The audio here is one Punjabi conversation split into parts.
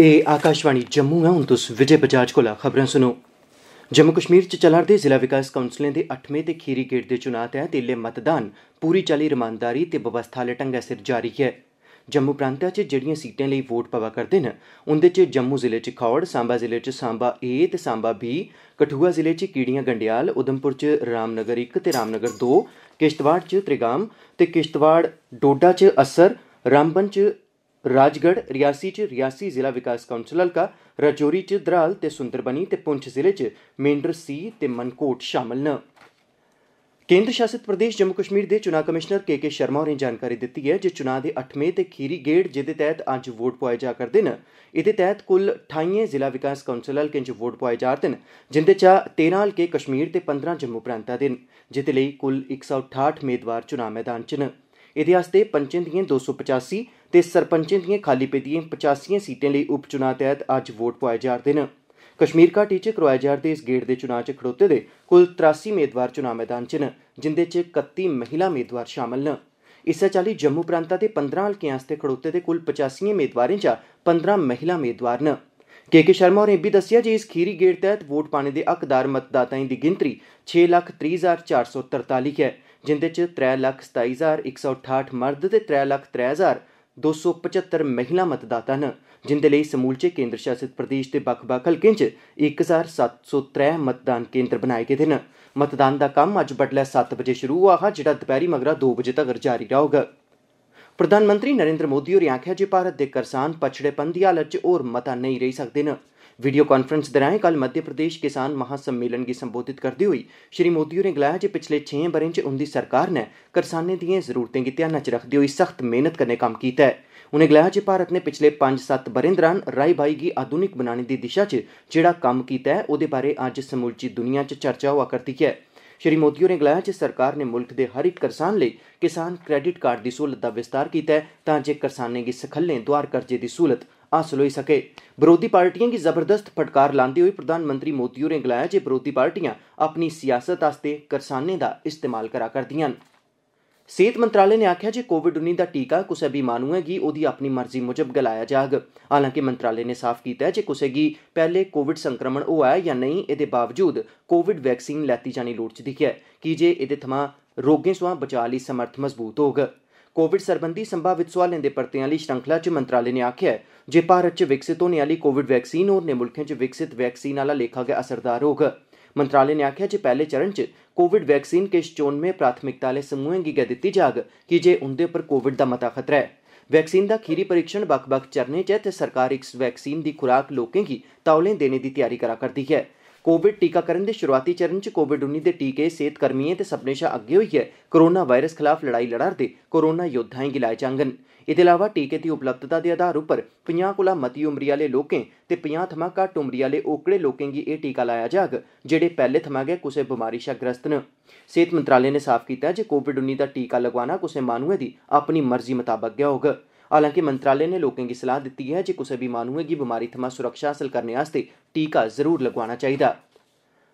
ਇਹ ਆਕਾਸ਼ਵਾਣੀ ਜੰਮੂ ਹੈ ਹੁਣ ਤੁਸੀਂ ਵਿਜੇ ਬਜਾਜ ਕੋਲ ਖਬਰਾਂ ਸੁਣੋ ਜੰਮੂ ਕਸ਼ਮੀਰ ਚ ਰਹੇ ਜ਼ਿਲ੍ਹਾ ਵਿਕਾਸ ਕੌਂਸਲਾਂ ਦੇ 8ਵੇਂ ਤੇ ਖੀਰੀ ਗੇੜ ਦੇ ਚੋਣਾਂ ਤੇ ਇਲੇ ਮਤਦਾਨ ਪੂਰੀ ਚਾਲੀ ਰਮਾਨਦਾਰੀ ਤੇ ਵਿਵਸਥਾ ਵਾਲੇ ਢੰਗਾਂ ਸਿਰ ਜਾਰੀ ਹੈ ਜੰਮੂ ਪ੍ਰਾਂਤਾਂ 'ਚ ਜਿਹੜੀਆਂ ਸੀਟਾਂ ਲਈ ਵੋਟ ਪਵਾ ਕਰਦੇ ਨੇ ਉਹਦੇ 'ਚ ਜੰਮੂ ਜ਼ਿਲ੍ਹੇ 'ਚ ਖੌੜ ਸਾਂਬਾ ਜ਼ਿਲ੍ਹੇ 'ਚ ਸਾਂਬਾ ਏ ਤੇ ਸਾਂਬਾ ਬੀ ਕਠੂਆ ਜ਼ਿਲ੍ਹੇ 'ਚ ਕੀੜੀਆਂ ਗੰਡਿਆਲ ਉਦਮਪੁਰ 'ਚ ਰਾਮਨਗਰ 1 ਤੇ ਰਾਮਨਗਰ 2 ਕਿਸ਼ਤਵਾੜ 'ਚ ਤ੍ਰਿਗਾਮ ਤੇ ਕਿਸ਼ਤਵਾੜ ਡੋਡਾ 'ਚ ਅਸਰ ਰਾਮਬਨ 'ਚ राजगढ़ रियासी च रियासी जिला विकास काउंसल हलका राजौरी च द्राल ते सुंदरबनी ते पुंछ जिले च मेंढर सी ते मनकोट शामल न केन्द्र शासित प्रदेश जम्मू कश्मीर दे चुनां कमिशनर के के शर्मा होरें जानकारी दित्ती ऐ जे चुनां दे अट्ठमें ते खीरी गेड़ जेह्दे तैह्त अज्ज वोट पुआए जा करदे न एह्दे तैह्त कुल ठाइएं जिला विकास काउंसल हलकें च वोट पुआए जा'रदे न जिंदे चा तेरां हलके कश्मीर ते पंदरां जम्मू प्रांता दे न जेह्दे लेई कुल इक सौ ठाठ मेदवार चुनां मैदान च न ਇਹਦੇ ਵਾਸਤੇ ਪੰਚਾਂ ਦੀਆਂ 285 ਤੇ ਸਰਪੰਚਾਂ ਦੀਆਂ ਖਾਲੀ ਪਈਆਂ 85 ਸੀਟਾਂ ਲਈ ਉਪ ਚੋਣਾਂ ਤਹਿਤ ਅੱਜ ਵੋਟ ਪਵਾਏ ਜਾ ਰਹੇ ਨੇ ਕਸ਼ਮੀਰ ਘਾਟੀ ਟੀਚੇ ਕਰਵਾਇਆ ਜਾ ਰਿਹਾ ਇਸ ਗੇੜ ਦੇ ਚੁਣਾਅ ਚ ਖੜੋਤੇ ਦੇ ਕੁੱਲ 83 ਉਮੀਦਵਾਰ ਚੁਣਾਅ ਮੈਦਾਨ ਚ ਨੇ ਜਿੰਦੇ ਚ 31 ਮਹਿਲਾ ਉਮੀਦਵਾਰ ਸ਼ਾਮਲ ਨੇ ਇਸੇ ਚਾਲੀ ਜੰਮੂ ਪ੍ਰਾਂਤਾਂ ਦੇ 15 ਹਲਕਿਆਂ ਵਾਸਤੇ ਖੜੋਤੇ ਦੇ ਕੁੱਲ 85 ਉਮੀਦਵਾਰਾਂ ਚ 15 ਮਹਿਲਾ ਉਮੀਦਵਾਰ ਨੇ ਕੇਕੇ ਸ਼ਰਮਾ ਨੇ ਵੀ ਦੱਸਿਆ ਜੇ ਇਸ ਖੀਰੀ ਗੇੜ ਤਹਿਤ ਵੋਟ ਪਾਣੇ ਦੇ ਅਕਦਾਰ ਮਤਦਾਤਾਵਾਂ ਦੀ ਗਿਣਤੀ 630443 ਹੈ ਜਿੰਦੇ ਚ 327168 ਮਰਦ ਤੇ 333275 ਮਹਿਲਾ ਮਤਦਾਤਾ ਹਨ ਜਿੰਦੇ ਲਈ ਸਮੂਲਚੇ ਕੇਂਦਰ ਸ਼ਾਸਿਤ ਪ੍ਰਦੇਸ਼ ਦੇ ਬਖਬਾ ਖਲਕੇ ਚ 1703 ਮਤਦਾਨ ਕੇਂਦਰ ਬਣਾਏ ਗਏ ਹਨ ਮਤਦਾਨ ਦਾ ਕੰਮ ਅੱਜ ਬਟਲਾ 7 ਵਜੇ ਸ਼ੁਰੂ ਹੋਆ ਹਾ ਜਿਹੜਾ ਦੁਪਹਿਰੀ ਮਗਰਾ 2 ਵਜੇ ਤੱਕ ਜਾਰੀ ਰਹੂਗਾ ਪ੍ਰਧਾਨ ਮੰਤਰੀ ਨਰਿੰਦਰ ਮੋਦੀ ਹੋਰ ਆਖਿਆ ਜੇ ਭਾਰਤ ਦੇ ਕਿਸਾਨ ਪਛੜੇ ਪੰਦੀ ਹਾਲਤ ਚ ਹੋਰ ਮਤਾ ਨਹੀਂ ਰਹੀ ਸਕਦੇ ਨੇ ਵੀਡੀਓ ਕਾਨਫਰੰਸ ਦਰਾਂ ਕੱਲ ਮੱਧ ਪ੍ਰਦੇਸ਼ ਕਿਸਾਨ ਮਹਾ ਸੰਮੇਲਨ ਦੀ ਸੰਬੋਧਿਤ ਕਰਦੀ ਹੋਈ ਸ਼੍ਰੀ ਮੋਦੀ ਹੋਰੇ ਗਲਾਇਆ ਕਿ ਪਿਛਲੇ 6 ਬਰੇਂ ਉੰਦੀ ਸਰਕਾਰ ਨੇ ਕਿਸਾਨਾਂ ਦੀਆਂ ਜ਼ਰੂਰਤਾਂ ਕੀ ਧਿਆਨ ਚ ਰੱਖਦੀ ਹੋਈ ਸਖਤ ਮਿਹਨਤ ਕਰਨੇ ਕੰਮ ਕੀਤਾ ਹੈ ਉਹਨੇ ਗਲਾਇਆ ਕਿ ਭਾਰਤ ਨੇ ਪਿਛਲੇ 5-7 ਬਰੇਂ ਰਾਈ ਰਾਈਬਾਈ ਕੀ ਆਧੁਨਿਕ ਬਣਾਉਣ ਦੀ ਦਿਸ਼ਾ ਚ ਜਿਹੜਾ ਕੰਮ ਕੀਤਾ ਹੈ ਉਹਦੇ ਬਾਰੇ ਅੱਜ ਸਮੂਲਚੀ ਦੁਨੀਆ ਚ ਚਰਚਾ ਹੋਆ ਕਰਦੀ ਹੈ ਸ਼੍ਰੀ ਮੋਦੀ ਹੋਰੇ ਗਲਾਇਆ ਕਿ ਸਰਕਾਰ ਨੇ ਮੁਲਕ ਦੇ ਹਰ ਇੱਕ ਕਿਸਾਨ ਲਈ ਕਿਸਾਨ ਕ੍ਰੈਡਿਟ ਕਾਰਡ ਦੀ ਸਹੂਲਤ ਦਾ ਵਿਸਤਾਰ ਕੀਤਾ ਹੈ ਤਾਂ ਜੇ ਕਿਸਾਨਾਂ ਦੀ ਸਖੱਲੇ ਦੁਆਰ ਕਰਜ਼ੇ ਦੀ ਸਹੂਲਤ हासिल होई सकै बरोधी पार्टियें गी जबरदस्त फटकार लांदे होई प्रधानमंत्री मोदी होरें गलाया जे बरोधी पार्टियां अपनी सियासत आस्तै करसानें दा इस्तेमाल करा करदियां न सेहत मंत्रालय ने आखेआ जे कोविड उन्नी दा टीका कुसै बी माह्नुए गी ओदी अपनी मर्जी मुजब गै लाया जाग हालांकि मंत्रालय ने साफ कीता ऐ जे कुसै गी पैह्ले कोविड संक्रमण होआ ऐ जां नेईं एह्दे बावजूद कोविड वैक्सीन लैती जानी लोड़चदी ऐ कीजे एह्दे थमां रोगें थमां बचाऽ लेई समर्थ मजबूत होग ਕੋਵਿਡ ਸਰਬੰਧੀ ਸੰਭਾਵਿਤ ਸਵਾਲਾਂ ਦੇ ਪਰਤਿਆਂ ਲਈ ਸ਼ੰਖਲਾ ਚ ਮੰਤਰਾਲੇ ਨੇ ਆਖਿਆ ਜੇ ਭਾਰਤ ਚ ਵਿਕਸਿਤ ਹੋਣ ਵਾਲੀ ਕੋਵਿਡ ਵੈਕਸੀਨ ਹੋਰ ਨੇ ਮੁਲਕਾਂ ਚ ਵਿਕਸਿਤ ਵੈਕਸੀਨ ਵਾਲਾ ਲੇਖਾ ਗਿਆ ਅਸਰਦਾਰ ਹੋਗ ਮੰਤਰਾਲੇ ਨੇ ਆਖਿਆ ਜੇ ਪਹਿਲੇ ਚਰਨ ਚ ਕੋਵਿਡ ਵੈਕਸੀਨ ਕਿਸ ਚੋਣ ਮੇ ਪ੍ਰਾਥਮਿਕਤਾ ਲੈ ਸਮੂਹਾਂ ਗੀ ਗ ਦਿੱਤੀ ਜਾਗ ਕਿ ਜੇ ਉਹਦੇ ਉੱਪਰ ਕੋਵਿਡ ਦਾ ਮਤਾ ਖਤਰਾ ਹੈ ਵੈਕਸੀਨ ਦਾ ਖੀਰੀ ਪ੍ਰੀਖਣ ਬਕ ਬਕ ਚਰਨੇ ਚ ਤੇ ਸਰਕਾਰੀ ਇਸ ਵੈਕਸੀਨ ਦੀ ਖੁਰਾਕ ਲੋਕਾਂ ਕੀ ਤੌਲੇ ਦੇਣ ਦੀ ਤਿਆਰੀ ਕਰਾ ਕਰਦੀ ਹੈ ਕੋਵਿਡ ਟੀਕਾਕਰਨ ਦੇ ਸ਼ੁਰੂਆਤੀ ਚਰਨ 'ਚ ਕੋਵਿਡ-19 ਦੇ ਟੀਕੇ ਸਿਹਤ ਕਰਮੀਆਂ ਤੇ ਸਭਨੇ ਸ਼ਾ ਅੱਗੇ ਹੋਈ ਹੈ ਕੋਰੋਨਾ ਵਾਇਰਸ ਖਿਲਾਫ ਲੜਾਈ ਲੜਾਰਦੇ ਕੋਰੋਨਾ ਯੋਧਾਂ ਹੀ ਗਿਲਾਏ ਜਾਣਗਨ ਇਹਦੇ ਇਲਾਵਾ ਟੀਕੇ ਦੀ ਉਪਲਬਧਤਾ ਦੇ ਆਧਾਰ ਉੱਪਰ 50 ਕੋਲਾ ਮਤੀ ਉਮਰੀ ਵਾਲੇ ਲੋਕਾਂ ਤੇ 50 ਥਮਾ ਘੱਟ ਉਮਰੀ ਵਾਲੇ ਓਕੜੇ ਲੋਕਾਂ ਗੀ ਇਹ ਟੀਕਾ ਲਾਇਆ ਜਾਗ ਜਿਹੜੇ ਪਹਿਲੇ ਥਮਾ ਗਏ ਕਿਸੇ ਬਿਮਾਰੀ ਸ਼ਾ ਗ੍ਰਸਤ ਨੇ ਸਿਹਤ ਮੰਤਰਾਲੇ ਨੇ ਸਾਫ਼ ਕੀਤਾ ਜੇ ਕੋਵਿਡ-19 ਦਾ ਟੀਕਾ ਲਗਵਾਉਣਾ ਕਿਸੇ ਮਾਨੂਏ ਦੀ ਆਪਣੀ ਮਰਜ਼ੀ ਮੁਤਾਬਕ ਗਿਆ ਹੋਗਾ ਹਾਲਾਂਕਿ ਮੰਤਰਾਲੇ ਨੇ ਲੋਕਾਂ ਨੂੰ ਸਲਾਹ ਦਿੱਤੀ ਹੈ ਕਿ ਕਿਸੇ ਵੀ ਮਾਨੂਏ ਦੀ ਬਿਮਾਰੀ ਤੋਂ ਸੁਰੱਖਿਆ ਹਾਸਲ ਕਰਨੇ ਆਸਤੇ ਟੀਕਾ ਜ਼ਰੂਰ ਲਗਵਾਉਣਾ ਚਾਹੀਦਾ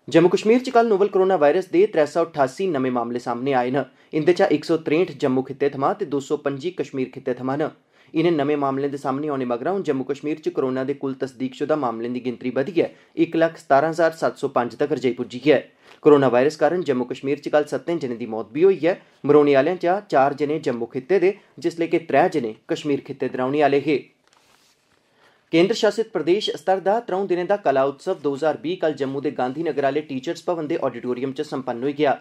ਜੰਮੂ ਕਸ਼ਮੀਰ ਚ ਕੱਲ ਨੋਵਲ ਕੋਰੋਨਾ ਵਾਇਰਸ ਦੇ 388 ਨਵੇਂ ਮਾਮਲੇ ਸਾਹਮਣੇ ਆਏ ਨੇ ਇੰਦੇ ਚ 163 ਜੰਮੂ ਖਿੱਤੇ ਥਮਾ ਤੇ 205 ਕਸ਼ਮੀਰ ਖਿੱਤੇ ਥਮਾ ਨੇ ਇਹਨੇ ਨਵੇਂ ਮਾਮਲਿਆਂ ਦੇ ਸਾਹਮਣੇ ਆਉਣੇ ਮਗਰੋਂ ਜੰਮੂ ਕਸ਼ਮੀਰ 'ਚ ਕਰੋਨਾ ਦੇ ਕੁੱਲ ਤਸਦੀਕਸ਼ੁਦਾ ਮਾਮਲਿਆਂ ਦੀ ਗਿਣਤੀ ਵਧੀ ਹੈ 117705 ਤੱਕ ਰਜਈ ਪੁੱਜੀ ਹੈ ਕੋਰੋਨਾ ਵਾਇਰਸ ਕਾਰਨ ਜੰਮੂ ਕਸ਼ਮੀਰ 'ਚ ਕੱਲ 7 ਜਣੇ ਦੀ ਮੌਤ ਵੀ ਹੋਈ ਹੈ ਮਰੋਣੇ ਵਾਲਿਆਂ 'ਚ 4 ਜਣੇ ਜੰਮੂ ਖਿੱਤੇ ਦੇ ਜਿਸ ਲਈ ਕਿ 3 ਜਣੇ ਕਸ਼ਮੀਰ ਖਿੱਤੇ ਦੇ ਰਹਿਣ ਵਾਲੇ ਹੈ ਕੇਂਦਰ ਸ਼ਾਸਿਤ ਪ੍ਰਦੇਸ਼ ਸਤਰ ਦਾ 3 ਦਿਨਾਂ ਦਾ ਕਲਾ ਉਤਸਵ 2020 ਕੱਲ ਜੰਮੂ ਦੇ ਗਾਂਧੀ ਨਗਰ ਵਾਲੇ ਟੀਚਰਸ ਭਵਨ ਦੇ ਆਡੀਟੋਰੀਅਮ 'ਚ ਸੰਪੰਨ ਹੋਈ ਗਿਆ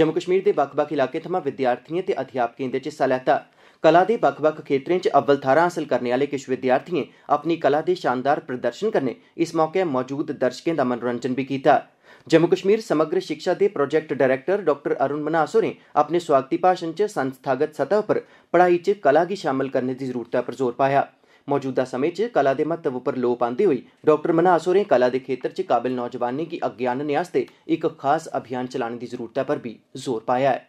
ਜੰਮੂ ਕਸ਼ਮੀਰ ਦੇ ਵੱਖ-ਵੱਖ ਇਲਾਕੇ ਥਮਾ ਵਿਦਿਆਰਥੀਆਂ ਤੇ ਅਧਿਆਪਕਾਂ ਦੇ ਚ ਹਿੱਸਾ ਲੈਤਾ कला दे बक्ख बक्ख खेत्तरें च अव्वल थाहरां हासल करने आह्ले किश विद्यार्थिएं अपनी कला दे शानदार प्रदर्शन कन्नै इस मौके मौजूद दर्शकें दा मनोरंजन बी कीता जम्मू कश्मीर समग्र शिक्षा दे project director doctor Arun Manhas होरें अपने सोआगती भाषण च संस्थागत सतह उप्पर पढ़ाई च कला गी शामल करने दी जरूरतै पर जोर पाया मौजूदा समें च कला दे महत्व उप्पर लोऽ पांदे होई डाक्टर मन्हास होरें कला दे खेत्तर च काबिल नौजवानें गी अग्गे आह्नने आस्तै इक खास अभियान चलाने दी जरूरतै पर बी जोर पाया ऐ